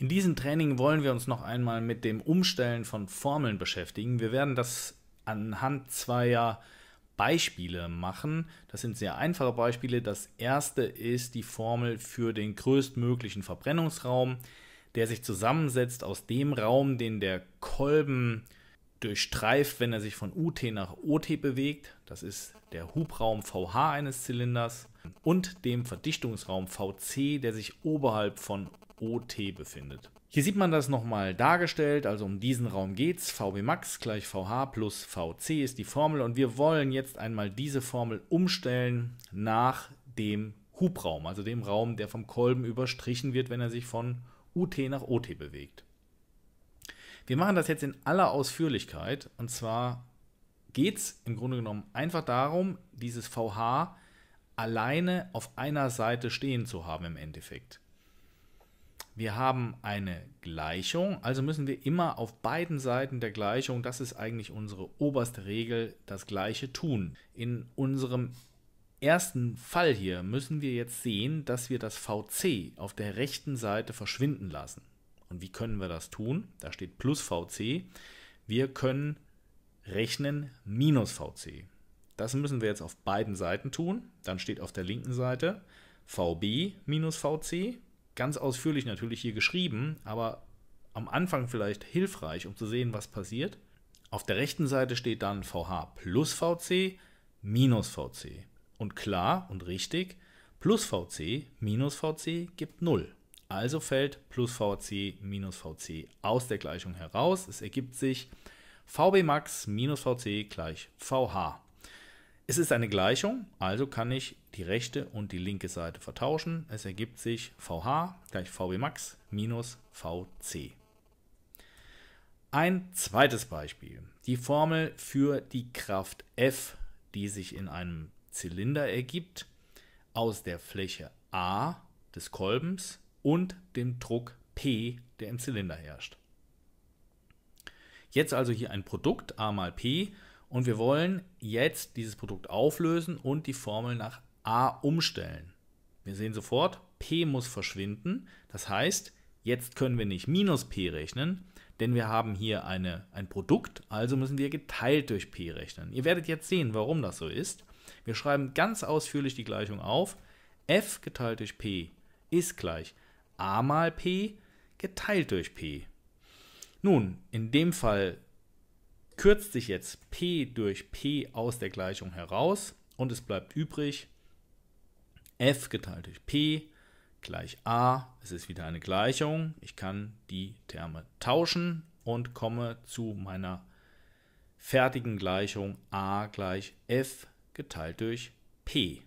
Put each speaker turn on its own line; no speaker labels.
In diesem Training wollen wir uns noch einmal mit dem Umstellen von Formeln beschäftigen. Wir werden das anhand zweier Beispiele machen. Das sind sehr einfache Beispiele. Das erste ist die Formel für den größtmöglichen Verbrennungsraum, der sich zusammensetzt aus dem Raum, den der Kolben durchstreift, wenn er sich von UT nach OT bewegt. Das ist der Hubraum VH eines Zylinders und dem Verdichtungsraum VC, der sich oberhalb von OT befindet. Hier sieht man das nochmal dargestellt, also um diesen Raum geht's. VB Max gleich VH plus VC ist die Formel und wir wollen jetzt einmal diese Formel umstellen nach dem Hubraum, also dem Raum, der vom Kolben überstrichen wird, wenn er sich von UT nach OT bewegt. Wir machen das jetzt in aller Ausführlichkeit und zwar geht es im Grunde genommen einfach darum, dieses VH alleine auf einer Seite stehen zu haben im Endeffekt. Wir haben eine Gleichung, also müssen wir immer auf beiden Seiten der Gleichung, das ist eigentlich unsere oberste Regel, das Gleiche tun. In unserem ersten Fall hier müssen wir jetzt sehen, dass wir das VC auf der rechten Seite verschwinden lassen. Und wie können wir das tun? Da steht plus VC. Wir können rechnen minus VC. Das müssen wir jetzt auf beiden Seiten tun. Dann steht auf der linken Seite VB minus VC ganz ausführlich natürlich hier geschrieben, aber am Anfang vielleicht hilfreich, um zu sehen, was passiert. Auf der rechten Seite steht dann VH plus VC minus VC. Und klar und richtig, plus VC minus VC gibt 0. Also fällt plus VC minus VC aus der Gleichung heraus. Es ergibt sich VB max minus VC gleich VH. Es ist eine Gleichung, also kann ich die rechte und die linke Seite vertauschen. Es ergibt sich VH gleich VB Max minus VC. Ein zweites Beispiel. Die Formel für die Kraft F, die sich in einem Zylinder ergibt, aus der Fläche A des Kolbens und dem Druck P, der im Zylinder herrscht. Jetzt also hier ein Produkt A mal P und wir wollen jetzt dieses Produkt auflösen und die Formel nach A umstellen. Wir sehen sofort, P muss verschwinden. Das heißt, jetzt können wir nicht minus P rechnen, denn wir haben hier eine, ein Produkt, also müssen wir geteilt durch P rechnen. Ihr werdet jetzt sehen, warum das so ist. Wir schreiben ganz ausführlich die Gleichung auf. F geteilt durch P ist gleich A mal P geteilt durch P. Nun, in dem Fall kürzt sich jetzt P durch P aus der Gleichung heraus und es bleibt übrig f geteilt durch p gleich a. Es ist wieder eine Gleichung. Ich kann die Terme tauschen und komme zu meiner fertigen Gleichung a gleich f geteilt durch p.